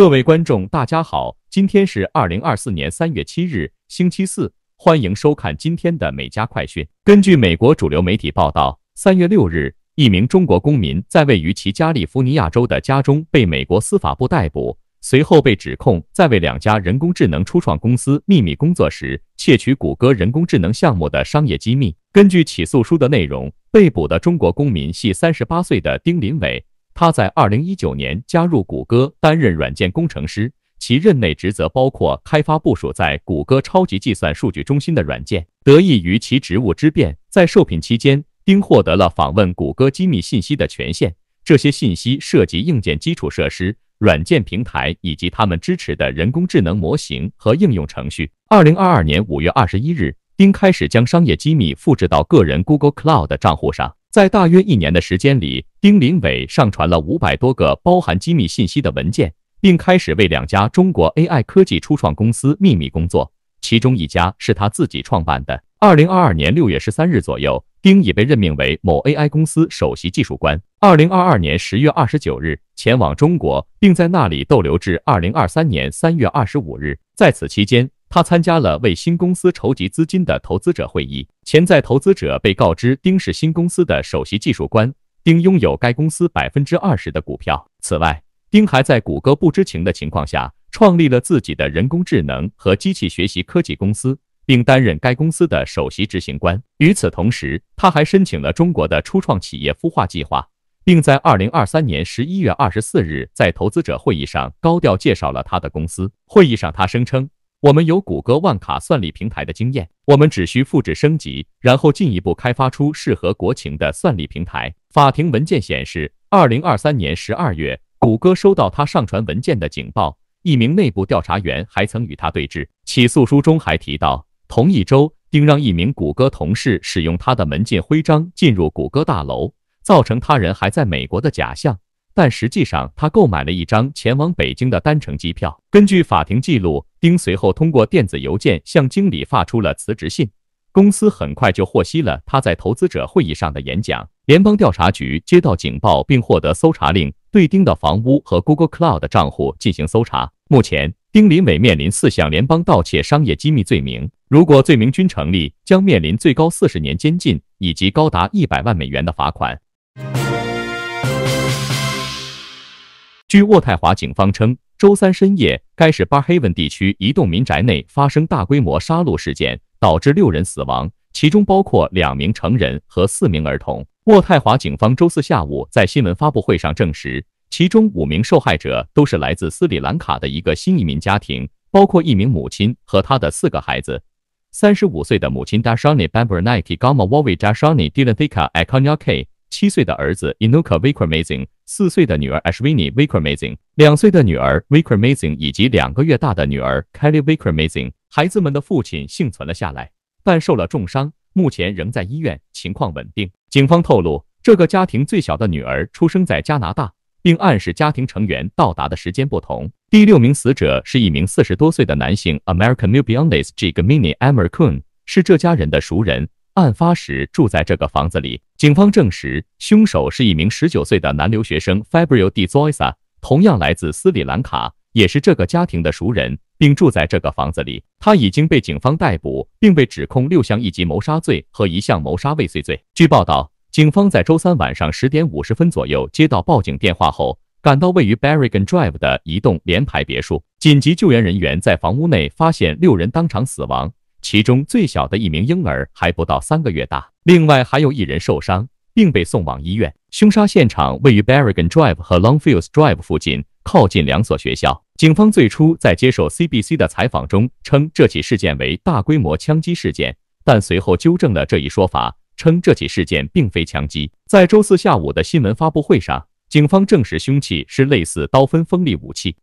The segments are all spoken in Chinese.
各位观众，大家好，今天是二零二四年三月七日，星期四，欢迎收看今天的美加快讯。根据美国主流媒体报道，三月六日，一名中国公民在位于其加利福尼亚州的家中被美国司法部逮捕，随后被指控在为两家人工智能初创公司秘密工作时窃取谷歌人工智能项目的商业机密。根据起诉书的内容，被捕的中国公民系三十八岁的丁林伟。他在二零一九年加入谷歌，担任软件工程师。其任内职责包括开发部署在谷歌超级计算数据中心的软件。得益于其职务之便，在受聘期间，丁获得了访问谷歌机密信息的权限。这些信息涉及硬件基础设施、软件平台以及他们支持的人工智能模型和应用程序。二零二二年五月二十一日，丁开始将商业机密复制到个人 Google Cloud 账户上。在大约一年的时间里，丁林伟上传了五百多个包含机密信息的文件，并开始为两家中国 AI 科技初创公司秘密工作，其中一家是他自己创办的。二零二二年六月十三日左右，丁已被任命为某 AI 公司首席技术官。二零二二年十月二十九日，前往中国，并在那里逗留至二零二三年三月二十五日，在此期间。他参加了为新公司筹集资金的投资者会议，潜在投资者被告知丁是新公司的首席技术官，丁拥有该公司百分之二十的股票。此外，丁还在谷歌不知情的情况下创立了自己的人工智能和机器学习科技公司，并担任该公司的首席执行官。与此同时，他还申请了中国的初创企业孵化计划，并在二零二三年十一月二十四日在投资者会议上高调介绍了他的公司。会议上，他声称。我们有谷歌万卡算力平台的经验，我们只需复制升级，然后进一步开发出适合国情的算力平台。法庭文件显示，2023年12月，谷歌收到他上传文件的警报，一名内部调查员还曾与他对峙。起诉书中还提到，同一周，丁让一名谷歌同事使用他的门禁徽章进入谷歌大楼，造成他人还在美国的假象。但实际上，他购买了一张前往北京的单程机票。根据法庭记录，丁随后通过电子邮件向经理发出了辞职信。公司很快就获悉了他在投资者会议上的演讲。联邦调查局接到警报，并获得搜查令，对丁的房屋和 Google Cloud 账户进行搜查。目前，丁林伟面临四项联邦盗窃商业机密罪名。如果罪名均成立，将面临最高四十年监禁以及高达一百万美元的罚款。据渥太华警方称，周三深夜，该市巴黑文地区一栋民宅内发生大规模杀戮事件，导致六人死亡，其中包括两名成人和四名儿童。渥太华警方周四下午在新闻发布会上证实，其中五名受害者都是来自斯里兰卡的一个新移民家庭，包括一名母亲和她的四个孩子。三十五岁的母亲 d a s h a n i b a m b e r n i k i g a m a w a v i j a s u n n i d i l a n t i k a Ikoniyake。七岁的儿子 Inuka v i r k e r s i n g 四岁的女儿 Ashwini v i c a m a s i n g 两岁的女儿 v i c a m a s i n g 以及两个月大的女儿 Kelly v i c a m a s i n g 孩子们的父亲幸存了下来，但受了重伤，目前仍在医院，情况稳定。警方透露，这个家庭最小的女儿出生在加拿大，并暗示家庭成员到达的时间不同。第六名死者是一名四十多岁的男性 American n e w b i o n e s i g m i n i a Emmerkun，是这家人的熟人。案发时住在这个房子里。警方证实，凶手是一名十九岁的男留学生 Fabio Dzoisa，同样来自斯里兰卡，也是这个家庭的熟人，并住在这个房子里。他已经被警方逮捕，并被指控六项一级谋杀罪和一项谋杀未遂罪。据报道，警方在周三晚上十点五十分左右接到报警电话后，赶到位于 Barrigan Drive 的一栋联排别墅，紧急救援人员在房屋内发现六人当场死亡。其中最小的一名婴儿还不到三个月大，另外还有一人受伤并被送往医院。凶杀现场位于 Barrigan Drive 和 Longfield Drive 附近，靠近两所学校。警方最初在接受 CBC 的采访中称这起事件为大规模枪击事件，但随后纠正了这一说法，称这起事件并非枪击。在周四下午的新闻发布会上，警方证实凶器是类似刀锋锋利武器。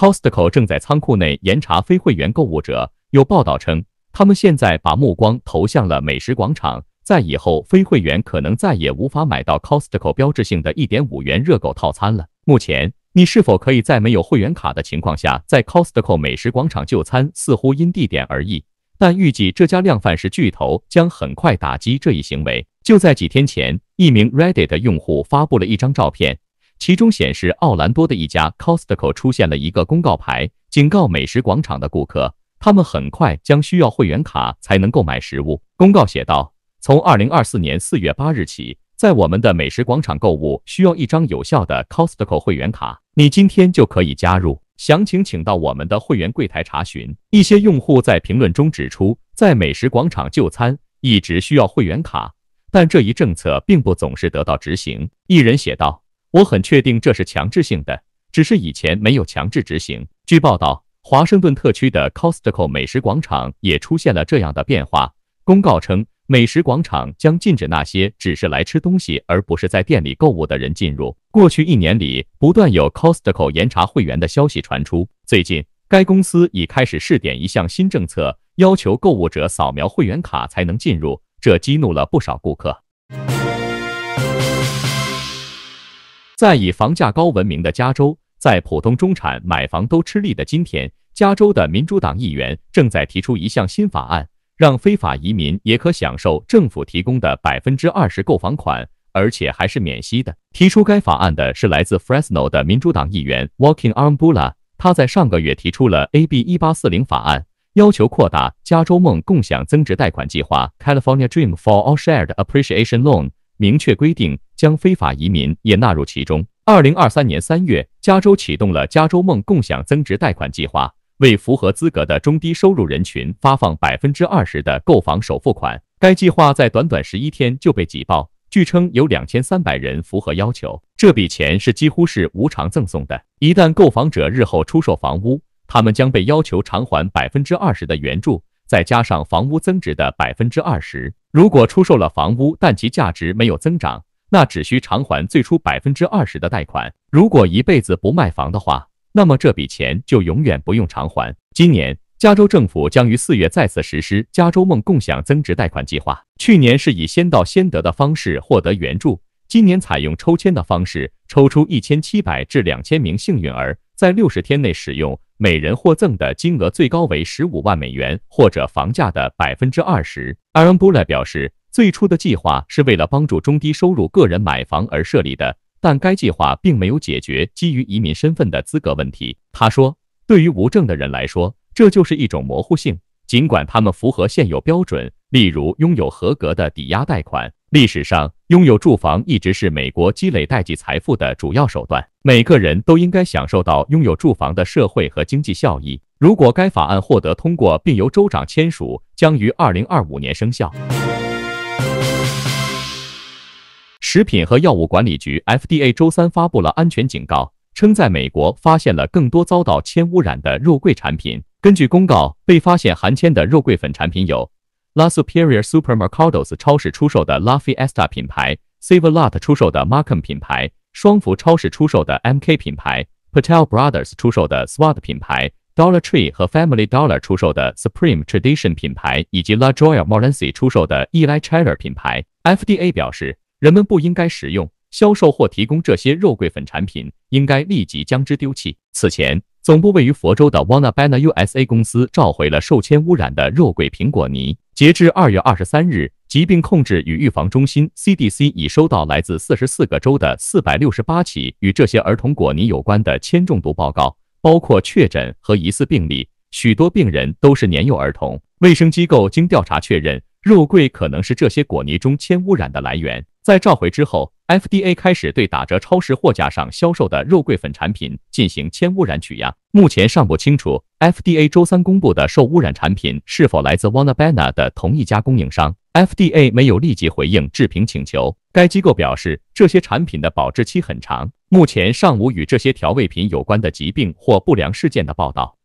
Costco 正在仓库内严查非会员购物者。有报道称，他们现在把目光投向了美食广场，在以后非会员可能再也无法买到 Costco 标志性的一点五元热狗套餐了。目前，你是否可以在没有会员卡的情况下在 Costco 美食广场就餐，似乎因地点而异。但预计这家量贩式巨头将很快打击这一行为。就在几天前，一名 Reddit 用户发布了一张照片。其中显示，奥兰多的一家 Costco 出现了一个公告牌，警告美食广场的顾客，他们很快将需要会员卡才能购买食物。公告写道：从二零二四年四月八日起，在我们的美食广场购物需要一张有效的 Costco 会员卡。你今天就可以加入，详情请到我们的会员柜台查询。一些用户在评论中指出，在美食广场就餐一直需要会员卡，但这一政策并不总是得到执行。一人写道。我很确定这是强制性的，只是以前没有强制执行。据报道，华盛顿特区的 Costco 美食广场也出现了这样的变化。公告称，美食广场将禁止那些只是来吃东西而不是在店里购物的人进入。过去一年里，不断有 Costco 严查会员的消息传出。最近，该公司已开始试点一项新政策，要求购物者扫描会员卡才能进入，这激怒了不少顾客。在以房价高闻名的加州，在普通中产买房都吃力的今天，加州的民主党议员正在提出一项新法案，让非法移民也可享受政府提供的百分之二十购房款，而且还是免息的。提出该法案的是来自 Fresno 的民主党议员 Walking a r m b l a 他在上个月提出了 AB 一八四零法案，要求扩大加州梦共享增值贷款计划 （California Dream for All Shared Appreciation Loan）。明确规定将非法移民也纳入其中。二零二三年三月，加州启动了“加州梦共享增值贷款计划”，为符合资格的中低收入人群发放百分之二十的购房首付款。该计划在短短十一天就被挤爆，据称有两千三百人符合要求。这笔钱是几乎是无偿赠送的。一旦购房者日后出售房屋，他们将被要求偿还百分之二十的援助，再加上房屋增值的百分之二十。如果出售了房屋，但其价值没有增长，那只需偿还最初百分之二十的贷款。如果一辈子不卖房的话，那么这笔钱就永远不用偿还。今年，加州政府将于四月再次实施“加州梦共享增值贷款计划”。去年是以先到先得的方式获得援助，今年采用抽签的方式，抽出一千七百至两千名幸运儿，在六十天内使用。每人获赠的金额最高为十五万美元，或者房价的百分之二十。Albula 表示，最初的计划是为了帮助中低收入个人买房而设立的，但该计划并没有解决基于移民身份的资格问题。他说，对于无证的人来说，这就是一种模糊性，尽管他们符合现有标准，例如拥有合格的抵押贷款。历史上，拥有住房一直是美国积累代际财富的主要手段。每个人都应该享受到拥有住房的社会和经济效益。如果该法案获得通过并由州长签署，将于二零二五年生效。食品和药物管理局 （FDA） 周三发布了安全警告，称在美国发现了更多遭到铅污染的肉桂产品。根据公告，被发现含铅的肉桂粉产品有。La Superior Supermercados 超市出售的 La Fiesta 品牌，Save a Lot 出售的 Makem 品牌，双福超市出售的 MK 品牌，Patel Brothers 出售的 s w a t 品牌，Dollar Tree 和 Family Dollar 出售的 Supreme Tradition 品牌，以及 La Joya m o r a l e y 出售的 Eli c h i d d a r 品牌。FDA 表示，人们不应该食用、销售或提供这些肉桂粉产品，应该立即将之丢弃。此前，总部位于佛州的 Wanna b a n a USA 公司召回了受铅污染的肉桂苹果泥。截至二月二十三日，疾病控制与预防中心 （CDC） 已收到来自四十四个州的四百六十八起与这些儿童果泥有关的铅中毒报告，包括确诊和疑似病例。许多病人都是年幼儿童。卫生机构经调查确认，肉桂可能是这些果泥中铅污染的来源。在召回之后。FDA 开始对打折超市货架上销售的肉桂粉产品进行铅污染取样，目前尚不清楚 FDA 周三公布的受污染产品是否来自 Wanna Banana 的同一家供应商。FDA 没有立即回应置评请求。该机构表示，这些产品的保质期很长，目前尚无与这些调味品有关的疾病或不良事件的报道。